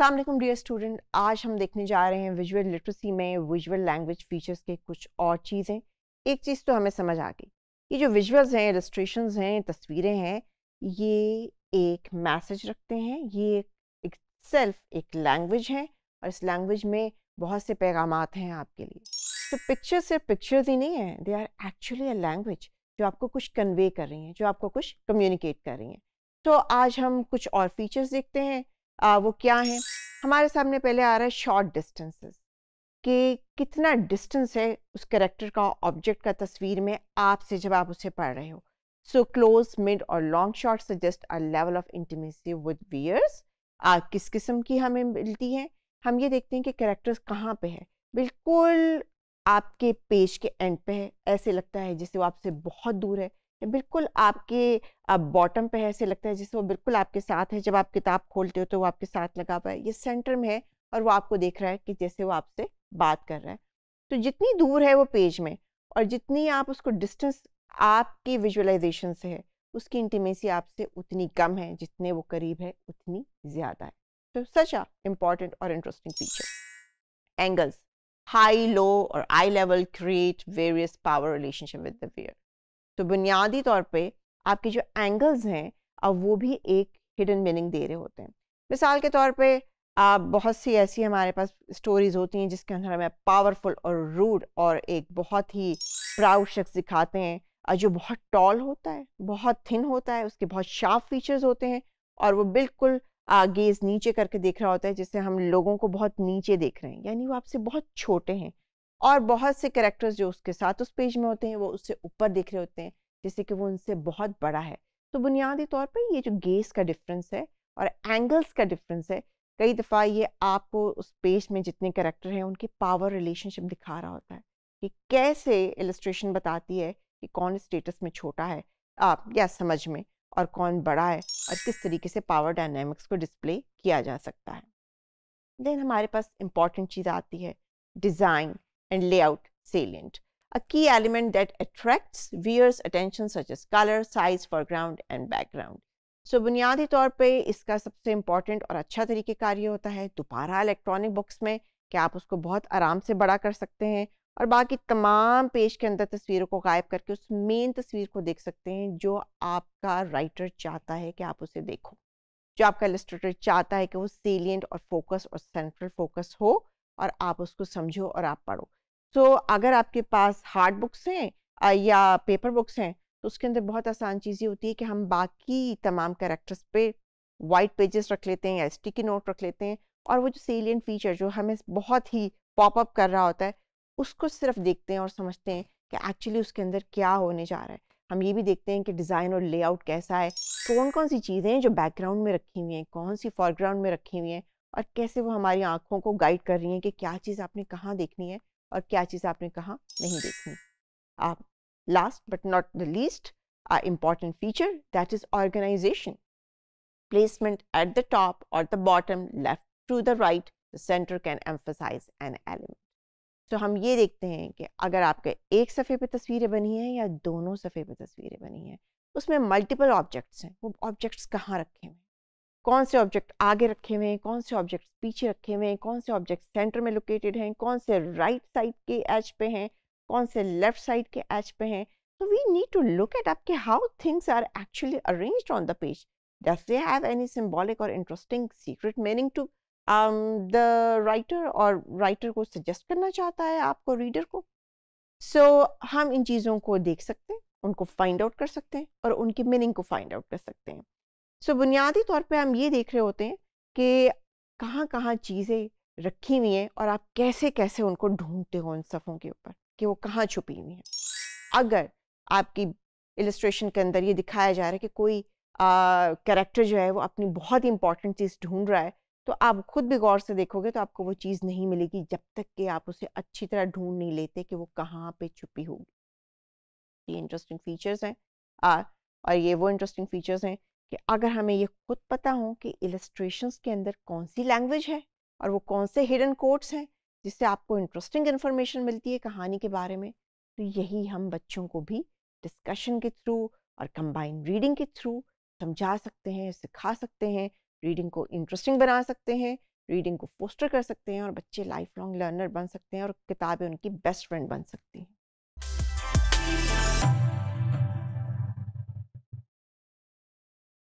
Aslam dear student आज हम देखने जा रहे हैं विजुअल लिटरेसी में विजुअल लैंग्वेज फीचर्स के कुछ और चीज़ें एक चीज़ तो हमें समझ आ गई ये जो विजुअल्स हैं रजिस्ट्रेशन हैं तस्वीरें हैं ये एक मैसेज रखते हैं ये एक सेल्फ एक लैंग्वेज है और इस लैंग्वेज में बहुत से पैगाम हैं आपके लिए तो पिक्चर सिर्फ पिक्चर्स ही नहीं हैं they are actually a language जो आपको कुछ कन्वे कर रही हैं जो आपको कुछ कम्युनिकेट कर रही हैं तो आज हम कुछ और फीचर्स देखते हैं आ, वो क्या है हमारे सामने पहले आ रहा है शॉर्ट डिस्टेंसेस कि कितना डिस्टेंस है उस करेक्टर का ऑब्जेक्ट का तस्वीर में आपसे जब आप उसे पढ़ रहे हो सो क्लोज मिड और long shot suggest a level of intimacy with viewers किस किस्म की हमें मिलती है हम ये देखते हैं कि करेक्टर्स कहाँ पे है बिल्कुल आपके पेज के एंड पे है ऐसे लगता है जैसे वो आपसे बहुत दूर है बिल्कुल आपके बॉटम पे है ऐसे लगता है जैसे वो बिल्कुल आपके साथ है जब आप किताब खोलते हो तो वो आपके साथ लगा हुआ है ये सेंटर में है और वो आपको देख रहा है कि जैसे वो आपसे बात कर रहा है तो जितनी दूर है वो पेज में और जितनी आप उसको डिस्टेंस आपकी विजुअलाइजेशन से है उसकी इंटीमेसी आपसे उतनी कम है जितने वो करीब है उतनी ज़्यादा है तो सच आ इम्पॉर्टेंट और interesting feature angles high low और eye level create various power relationship with the viewer तो बुनियादी तौर पे आपके जो एंगल्स हैं अब वो भी एक हिडन मीनिंग दे रहे होते हैं मिसाल के तौर पे आप बहुत सी ऐसी हमारे पास स्टोरीज होती हैं जिसके अंदर हमें पावरफुल और रूड और एक बहुत ही प्राउड शख्स दिखाते हैं जो बहुत टॉल होता है बहुत थिन होता है उसके बहुत शार्प फीचर्स होते हैं और वो बिल्कुल गेज नीचे करके देख रहा होता है जिससे हम लोगों को बहुत नीचे देख रहे हैं यानी वो आपसे बहुत छोटे हैं और बहुत से करेक्टर्स जो उसके साथ उस पेज में होते हैं वो उससे ऊपर दिख रहे होते हैं जैसे कि वो उनसे बहुत बड़ा है तो बुनियादी तौर पर ये जो गेस का डिफरेंस है और एंगल्स का डिफरेंस है कई दफ़ा ये आपको उस पेज में जितने करेक्टर हैं उनकी पावर रिलेशनशिप दिखा रहा होता है कि कैसे इलस्ट्रेशन बताती है कि कौन स्टेटस में छोटा है आप या समझ में और कौन बड़ा है और किस तरीके से पावर डायनेमिक्स को डिस्प्ले किया जा सकता है देन हमारे पास इम्पॉर्टेंट चीज़ आती है design and layout salient. A key element that attracts viewers' attention such as color, size, foreground and background. so, बुनियादी तौर पे इसका सबसे इम्पॉर्टेंट और अच्छा तरीके कार्य होता है दोबारा इलेक्ट्रॉनिक बुक्स में कि आप उसको बहुत आराम से बड़ा कर सकते हैं और बाकी तमाम पेज के अंदर तस्वीरों को गायब करके उस मेन तस्वीर को देख सकते हैं जो आपका राइटर चाहता है कि आप उसे देखो जो आपका इलस्ट्रेटर चाहता है कि वो सेलियंट और फोकस और सेंट्रल फोकस हो और आप उसको समझो और आप पढ़ो सो तो अगर आपके पास हार्ड बुक्स हैं या पेपर बुक्स हैं तो उसके अंदर बहुत आसान चीज़ ये होती है कि हम बाकी तमाम करेक्टर्स पे वाइट पेजेस रख लेते हैं या स्टिकी नोट रख लेते हैं और वो जो सेलियन फीचर जो हमें बहुत ही पॉपअप कर रहा होता है उसको सिर्फ देखते हैं और समझते हैं कि एक्चुअली उसके अंदर क्या होने जा रहा है हम ये भी देखते हैं कि डिज़ाइन और लेआउट कैसा है कौन कौन सी चीज़ें हैं जो बैकग्राउंड में रखी हुई हैं कौन सी फॉरग्राउंड में रखी हुई हैं और कैसे वो हमारी आँखों को गाइड कर रही हैं कि क्या चीज़ आपने कहाँ देखनी है और क्या चीज़ आपने कहा नहीं देखनी आप last but not the least a important feature that is organization placement at the top और the bottom left to the right the center can emphasize an element तो हम ये देखते हैं कि अगर आपके एक सफ़े पे तस्वीरें बनी हैं या दोनों सफ़े पे तस्वीरें बनी हैं उसमें मल्टीपल ऑब्जेक्ट्स हैं वो ऑब्जेक्ट्स कहाँ रखे हुए हैं कौन से ऑब्जेक्ट आगे रखे हुए हैं कौन से ऑब्जेक्ट पीछे रखे हुए हैं कौन से ऑब्जेक्ट सेंटर में लोकेटेड हैं कौन से राइट साइड के एच पे हैं कौन से लेफ्ट साइड के एच पे हैं तो we need to look at अप के how things are actually arrange on the page does they have any symbolic और interesting secret meaning to the writer और राइटर को सजेस्ट करना चाहता है आपको रीडर को सो so, हम इन चीज़ों को देख सकते हैं उनको फाइंड आउट कर सकते हैं और उनकी मीनिंग को फाइंड आउट कर सकते हैं सो so, बुनियादी तौर पे हम ये देख रहे होते हैं कि कहाँ कहाँ चीज़ें रखी हुई हैं और आप कैसे कैसे उनको ढूंढते हो उन सफ़ों के ऊपर कि वो कहाँ छुपी हुई हैं अगर आपकी इलस्ट्रेशन के अंदर ये दिखाया जा रहा है कि कोई कैरेक्टर जो है वो अपनी बहुत ही इंपॉर्टेंट चीज़ ढूंढ रहा है तो आप खुद भी गौर से देखोगे तो आपको वो चीज़ नहीं मिलेगी जब तक कि आप उसे अच्छी तरह ढूंढ नहीं लेते कि वो कहाँ पे छुपी होगी ये इंटरेस्टिंग फीचर्स हैं और ये वो इंटरेस्टिंग फीचर्स हैं कि अगर हमें ये खुद पता हो कि इलस्ट्रेशन के अंदर कौन सी लैंग्वेज है और वो कौन से हिडन कोड्स हैं जिससे आपको इंटरेस्टिंग इन्फॉर्मेशन मिलती है कहानी के बारे में तो यही हम बच्चों को भी डिस्कशन के थ्रू और कंबाइंड रीडिंग के थ्रू समझा सकते हैं सिखा सकते हैं रीडिंग को इंटरेस्टिंग बना सकते हैं रीडिंग को पोस्टर कर सकते हैं और बच्चे लाइफ लॉन्ग लर्नर बन सकते हैं और किताबें उनकी बेस्ट फ्रेंड बन सकती हैं